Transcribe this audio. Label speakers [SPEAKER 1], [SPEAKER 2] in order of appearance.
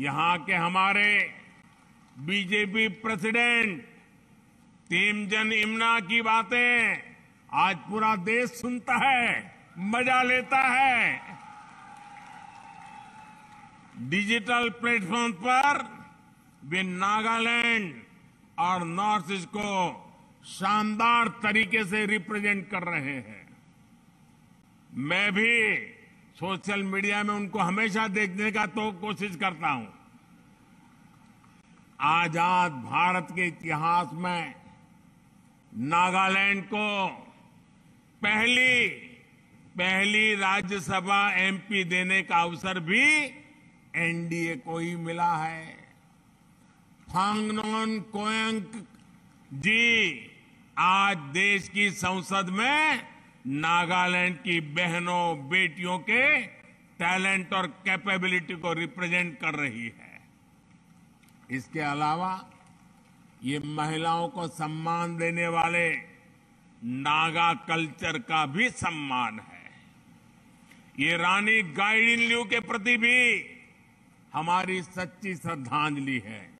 [SPEAKER 1] यहां के हमारे बीजेपी प्रेसिडेंट जन इमना की बातें आज पूरा देश सुनता है मजा लेता है डिजिटल प्लेटफॉर्म पर वे नागालैंड और नॉर्थ ईस्ट को शानदार तरीके से रिप्रेजेंट कर रहे हैं मैं भी सोशल मीडिया में उनको हमेशा देखने का तो कोशिश करता हूं आजाद भारत के इतिहास में नागालैंड को पहली पहली राज्यसभा एमपी देने का अवसर भी एनडीए को ही मिला है फांगनोन कोयंक जी आज देश की संसद में नागालैंड की बहनों बेटियों के टैलेंट और कैपेबिलिटी को रिप्रेजेंट कर रही है इसके अलावा ये महिलाओं को सम्मान देने वाले नागा कल्चर का भी सम्मान है ये रानी गाइडिन के प्रति भी हमारी सच्ची श्रद्धांजलि है